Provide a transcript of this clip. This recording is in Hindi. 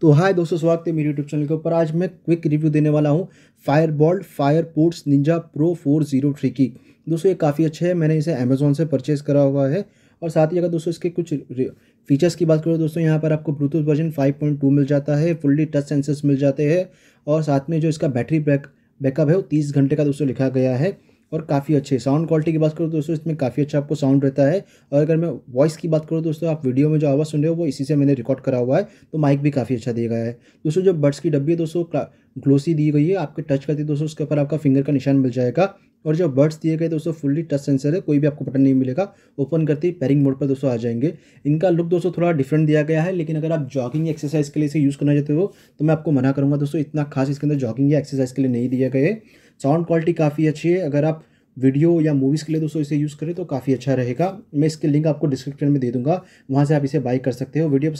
तो हाय दोस्तों स्वागत है मेरे यूट्यूब चैनल के ऊपर आज मैं क्विक रिव्यू देने वाला हूँ Fireboltt ports Ninja Pro four zero three की दोस्तों ये काफ़ी अच्छा है मैंने इसे अमेजोन से परचेज़ करा हुआ है और साथ ही अगर दोस्तों इसके कुछ फीचर्स की बात करो दोस्तों यहाँ पर आपको ब्लूटूथ वर्जन फाइव मिल जाता है फुल्ली टच सेंसर्स मिल जाते हैं और साथ में जो इसका बैटरी बैक बैकअप है वो तीस घंटे का दोस्तों लिखा गया है और काफ़ी अच्छे साउंड क्वालिटी की बात करूँ तो दोस्तों इसमें काफ़ी अच्छा आपको साउंड रहता है और अगर मैं वॉइस की बात करूँ दोस्तों आप वीडियो में जो आवाज़ सुन रहे हो वो इसी से मैंने रिकॉर्ड करा हुआ है तो माइक भी काफ़ी अच्छा दिया गया है दोस्तों जो बड्स की डब्बी है दोस्तों ग्लोसी दी गई है आपके टच करते दोस्तों उसके ऊपर आपका फिंगर का निशान मिल जाएगा और जो बर्ड्स दिए गए दोस्तों फुल्ली टच सेंसर है कोई भी आपको बटन नहीं मिलेगा ओपन करते ही पैरिंग मोड पर दोस्तों आ जाएंगे इनका लुक दोस्तों थोड़ा डिफरेंट दिया गया है लेकिन अगर आप जॉगिंग एक्सरसाइज के लिए इसे यूज़ करना चाहते हो तो मैं आपको मना करूँगा दोस्तों इतना खास इसके अंदर जॉगिंग या एक्सरसाइज के लिए नहीं दिया गया है साउंड क्वालिटी काफ़ी अच्छी है अगर आप वीडियो या मूवीज़ के लिए दोस्तों इसे यूज़ करें तो काफ़ी अच्छा रहेगा मैं इसके लिंक आपको डिस्क्रिप्शन में दे दूँगा वहाँ से आप इसे बाई कर सकते हो वीडियो पसंद